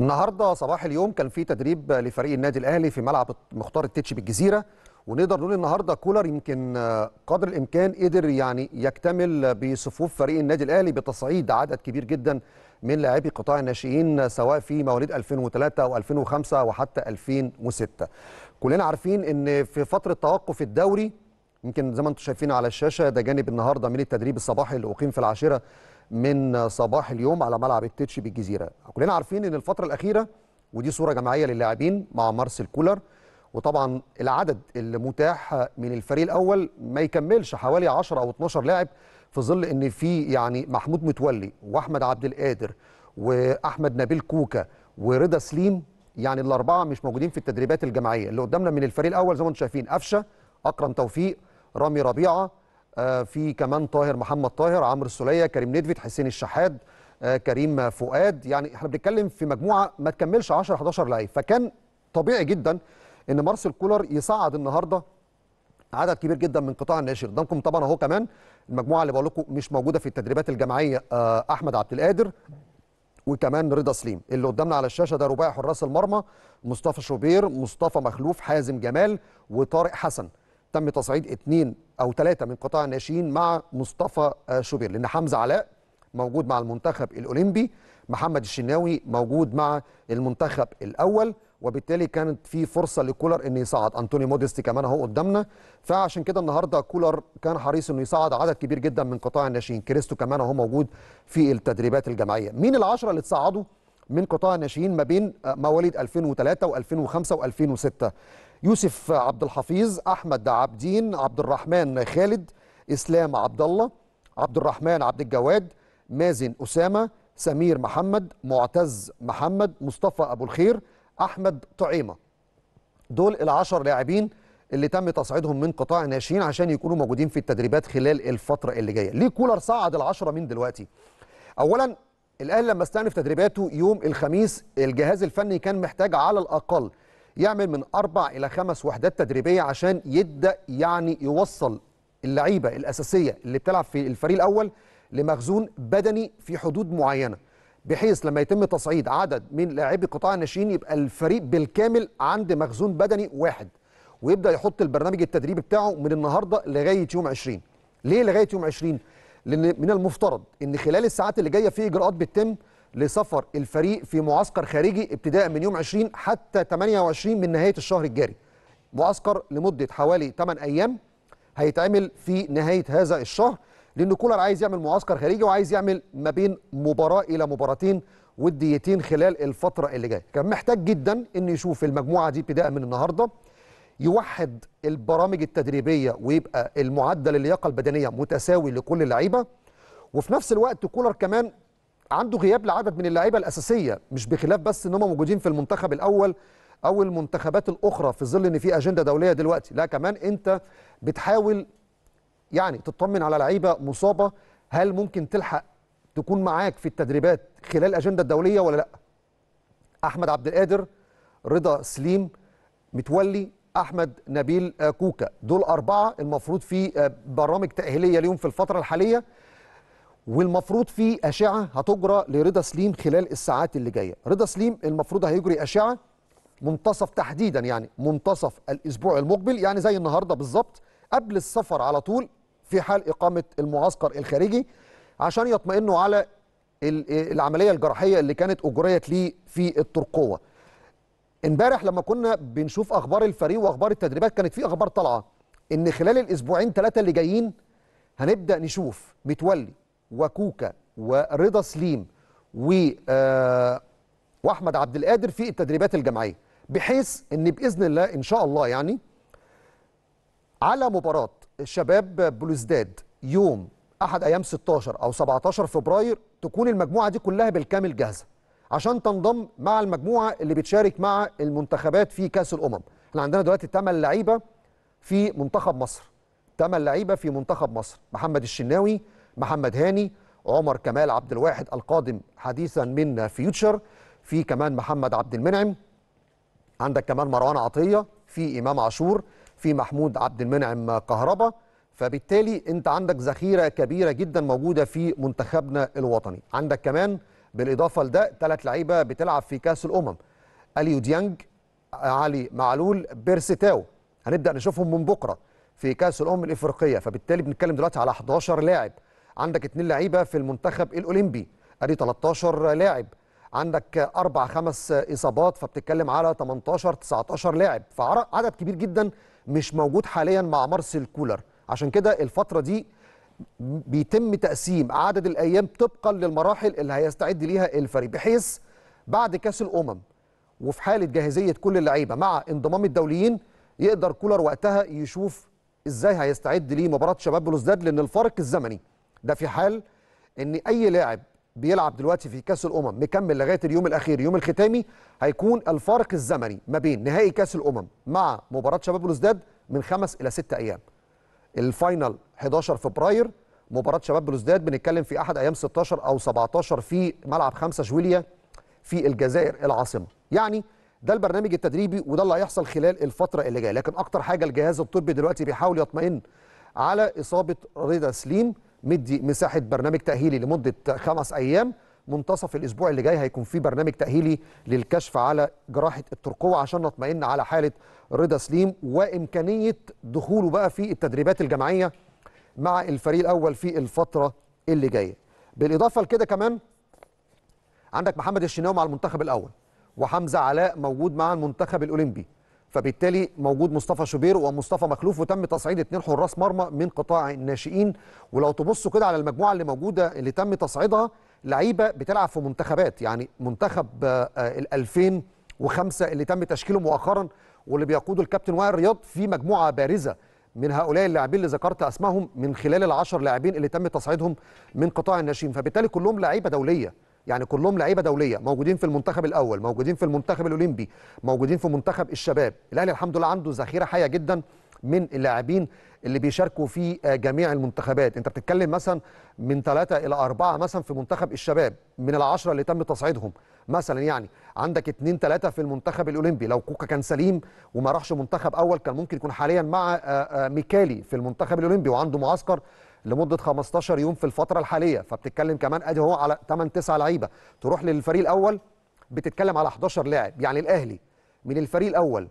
النهارده صباح اليوم كان في تدريب لفريق النادي الاهلي في ملعب مختار التتش بالجزيره ونقدر نقول النهارده كولر يمكن قدر الامكان قدر يعني يكتمل بصفوف فريق النادي الاهلي بتصعيد عدد كبير جدا من لاعبي قطاع الناشئين سواء في مواليد 2003 او 2005 وحتى 2006 كلنا عارفين ان في فتره توقف الدوري يمكن زي ما انتم شايفين على الشاشه ده جانب النهارده من التدريب الصباحي اللي اقيم في العاشره من صباح اليوم على ملعب التتش بالجزيره كلنا عارفين ان الفتره الاخيره ودي صوره جماعيه للاعبين مع مارسيل كولر وطبعا العدد المتاح من الفريق الاول ما يكملش حوالي 10 او 12 لاعب في ظل ان في يعني محمود متولي واحمد عبد القادر واحمد نبيل كوكا ورضا سليم يعني الاربعه مش موجودين في التدريبات الجماعيه اللي قدامنا من الفريق الاول زي ما انتم شايفين قفشه اكرم توفيق رامي ربيعه آه، في كمان طاهر محمد طاهر عمرو السوليه كريم ندفت حسين الشحاد آه، كريم فؤاد يعني احنا بنتكلم في مجموعه ما تكملش 10 11 لعيب فكان طبيعي جدا ان مارسيل كولر يصعد النهارده عدد كبير جدا من قطاع الناشئ قدامكم طبعا اهو كمان المجموعه اللي بقول لكم مش موجوده في التدريبات الجماعيه آه، احمد عبد القادر وكمان رضا سليم اللي قدامنا على الشاشه ده رباعي حراس المرمى مصطفى شوبير مصطفى مخلوف حازم جمال وطارق حسن تم تصعيد اثنين او ثلاثه من قطاع الناشئين مع مصطفى آه، شوبير لان حمزه علاء موجود مع المنتخب الاولمبي محمد الشناوي موجود مع المنتخب الاول وبالتالي كانت في فرصه لكولر انه يصعد انطوني موديستي كمان اهو قدامنا فعشان كده النهارده كولر كان حريص انه يصعد عدد كبير جدا من قطاع الناشئين كريستو كمان اهو موجود في التدريبات الجماعيه مين العشره اللي تصعدوا من قطاع الناشئين ما بين آه، مواليد 2003 و2005 و2006 يوسف عبد الحفيظ احمد عابدين عبد الرحمن خالد اسلام عبد الله عبد الرحمن عبد الجواد مازن اسامه سمير محمد معتز محمد مصطفى ابو الخير احمد طعيمه دول العشر لاعبين اللي تم تصعيدهم من قطاع الناشئين عشان يكونوا موجودين في التدريبات خلال الفتره اللي جايه ليه كولر صعد العشره من دلوقتي اولا الاهلي لما استأنف تدريباته يوم الخميس الجهاز الفني كان محتاج على الاقل يعمل من اربع الى خمس وحدات تدريبيه عشان يبدا يعني يوصل اللعيبه الاساسيه اللي بتلعب في الفريق الاول لمخزون بدني في حدود معينه بحيث لما يتم تصعيد عدد من لاعبي قطاع الناشئين يبقى الفريق بالكامل عند مخزون بدني واحد ويبدا يحط البرنامج التدريبي بتاعه من النهارده لغايه يوم 20 ليه لغايه يوم 20 لان من المفترض ان خلال الساعات اللي جايه في اجراءات بتتم لسفر الفريق في معسكر خارجي ابتداء من يوم 20 حتى 28 من نهايه الشهر الجاري. معسكر لمده حوالي 8 ايام هيتعمل في نهايه هذا الشهر لان كولر عايز يعمل معسكر خارجي وعايز يعمل ما بين مباراه الى مباراتين وديتين خلال الفتره اللي جايه. كان محتاج جدا انه يشوف المجموعه دي ابتداء من النهارده يوحد البرامج التدريبيه ويبقى المعدل اللياقه البدنيه متساوي لكل اللعيبه وفي نفس الوقت كولر كمان عنده غياب لعدد من اللعيبه الاساسيه مش بخلاف بس ان هم موجودين في المنتخب الاول او المنتخبات الاخرى في ظل ان في اجنده دوليه دلوقتي لا كمان انت بتحاول يعني تطمن على لعيبه مصابه هل ممكن تلحق تكون معاك في التدريبات خلال الاجنده الدوليه ولا لا احمد عبد القادر رضا سليم متولي احمد نبيل آه، كوكا دول اربعه المفروض في آه، برامج تاهيليه ليهم في الفتره الحاليه والمفروض في اشعه هتجرى لرضا سليم خلال الساعات اللي جايه رضا سليم المفروض هيجري اشعه منتصف تحديدا يعني منتصف الاسبوع المقبل يعني زي النهارده بالظبط قبل السفر على طول في حال اقامه المعسكر الخارجي عشان يطمئنوا على آه، العمليه الجراحيه اللي كانت اجريت ليه في الترقوه امبارح لما كنا بنشوف اخبار الفريق واخبار التدريبات كانت في اخبار طالعه ان خلال الاسبوعين ثلاثه اللي جايين هنبدا نشوف متولي وكوكا ورضا سليم و آه، واحمد عبد القادر في التدريبات الجماعيه بحيث ان باذن الله ان شاء الله يعني على مباراه شباب بلوزداد يوم احد ايام 16 او 17 فبراير تكون المجموعه دي كلها بالكامل جاهزه عشان تنضم مع المجموعه اللي بتشارك مع المنتخبات في كاس الامم احنا عندنا دلوقتي 8 لعيبه في منتخب مصر 8 لعيبه في منتخب مصر محمد الشناوي محمد هاني عمر كمال عبد الواحد القادم حديثا من فيوتشر في كمان محمد عبد المنعم عندك كمان مروان عطيه في امام عاشور في محمود عبد المنعم كهربا فبالتالي انت عندك ذخيره كبيره جدا موجوده في منتخبنا الوطني عندك كمان بالاضافه لده ثلاث لعيبه بتلعب في كاس الامم اليو ديانج علي معلول بيرستاو هنبدا نشوفهم من بكره في كاس الامم الافريقيه فبالتالي بنتكلم دلوقتي على 11 لاعب عندك اثنين لعيبه في المنتخب الاولمبي ادي 13 لاعب عندك اربع خمس اصابات فبتتكلم على 18 19 لاعب فعدد كبير جدا مش موجود حاليا مع مارسيل كولر عشان كده الفتره دي بيتم تقسيم عدد الايام طبقا للمراحل اللي هيستعد ليها الفريق بحيث بعد كاس الامم وفي حاله جاهزيه كل اللعيبه مع انضمام الدوليين يقدر كولر وقتها يشوف ازاي هيستعد لمباراه شباب بلوزداد لان الفارق الزمني ده في حال ان اي لاعب بيلعب دلوقتي في كاس الامم مكمل لغايه اليوم الاخير يوم الختامي هيكون الفارق الزمني ما بين نهائي كاس الامم مع مباراه شباب بلوزداد من خمس الى ست ايام الفاينل 11 فبراير مباراه شباب بلوزداد بنتكلم في احد ايام 16 او 17 في ملعب 5 جويليا في الجزائر العاصمه يعني ده البرنامج التدريبي وده اللي هيحصل خلال الفتره اللي جايه لكن اكتر حاجه الجهاز الطبي دلوقتي بيحاول يطمئن على اصابه رضا سليم مدي مساحه برنامج تاهيلي لمده خمس ايام منتصف الاسبوع اللي جاي هيكون في برنامج تاهيلي للكشف على جراحه الترقوه عشان نطمئن على حاله رضا سليم وامكانيه دخوله بقى في التدريبات الجماعيه مع الفريق الاول في الفتره اللي جايه بالاضافه لكده كمان عندك محمد الشناوي مع المنتخب الاول وحمزه علاء موجود مع المنتخب الاولمبي فبالتالي موجود مصطفى شوبير ومصطفى مخلوف وتم تصعيد اثنين حراس مرمى من قطاع الناشئين ولو تبصوا كده على المجموعه اللي موجوده اللي تم تصعيدها لعيبه بتلعب في منتخبات يعني منتخب آه، آه، ال 2005 اللي تم تشكيله مؤخرا واللي بيقوده الكابتن وائل رياض في مجموعه بارزه من هؤلاء اللاعبين اللي ذكرت اسمائهم من خلال العشر لاعبين اللي تم تصعيدهم من قطاع الناشئين فبالتالي كلهم لعيبه دوليه يعني كلهم لعيبه دوليه موجودين في المنتخب الاول موجودين في المنتخب الاولمبي موجودين في منتخب الشباب الاهلي الحمد لله عنده ذخيره حيه جدا من اللاعبين اللي بيشاركوا في آه، جميع المنتخبات انت بتتكلم مثلا من ثلاثة الى أربعة مثلا في منتخب الشباب من العشرة اللي تم تصعيدهم مثلا يعني عندك اتنين ثلاثة في المنتخب الأولمبي لو كوكا كان سليم وما راحش منتخب أول كان ممكن يكون حاليا مع آه، آه، ميكالي في المنتخب الأولمبي وعنده معسكر لمدة 15 يوم في الفترة الحالية فبتتكلم كمان أدي هو على 8 9 لعيبة تروح للفريق الأول بتتكلم على 11 لاعب يعني الأهلي من الفريق الأول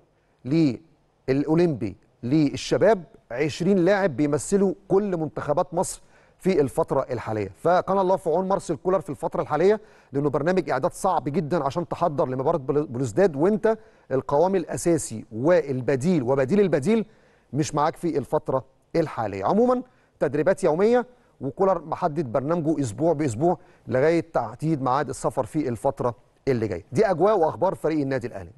للأولمبي للشباب 20 لاعب بيمثلوا كل منتخبات مصر في الفترة الحالية فكان الله في عون مارسيل كولر في الفترة الحالية لأنه برنامج إعداد صعب جدا عشان تحضر لمباراة بلوزداد وأنت القوام الأساسي والبديل وبديل البديل مش معاك في الفترة الحالية عموما تدريبات يومية وكولر محدد برنامجه أسبوع بأسبوع لغاية تعديد معاد السفر في الفترة اللي جاية دي أجواء وأخبار فريق النادي الأهلي